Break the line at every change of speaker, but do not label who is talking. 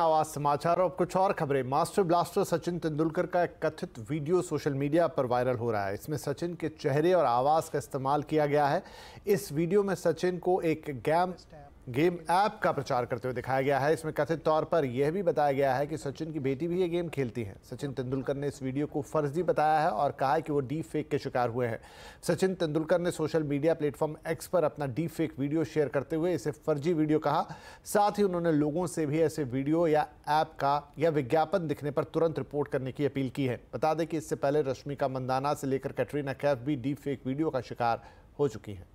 आवाज समाचार और कुछ और खबरें मास्टर ब्लास्टर सचिन तेंदुलकर का एक कथित वीडियो सोशल मीडिया पर वायरल हो रहा है इसमें सचिन के चेहरे और आवाज़ का इस्तेमाल किया गया है इस वीडियो में सचिन को एक गैम गेम ऐप का प्रचार करते हुए दिखाया गया है इसमें कथित तौर पर यह भी बताया गया है कि सचिन की बेटी भी ये गेम खेलती है सचिन तेंदुलकर ने इस वीडियो को फर्जी बताया है और कहा है कि वो डीप फेक के शिकार हुए हैं सचिन तेंदुलकर ने सोशल मीडिया प्लेटफॉर्म एक्स पर अपना डीप फेक वीडियो शेयर करते हुए इसे फर्जी वीडियो कहा साथ ही उन्होंने लोगों से भी ऐसे वीडियो या ऐप का या विज्ञापन दिखने पर तुरंत रिपोर्ट करने की अपील की है बता दें कि इससे पहले रश्मिका मंदाना से लेकर कैटरीना कैफ भी डीप फेक वीडियो का शिकार हो चुकी हैं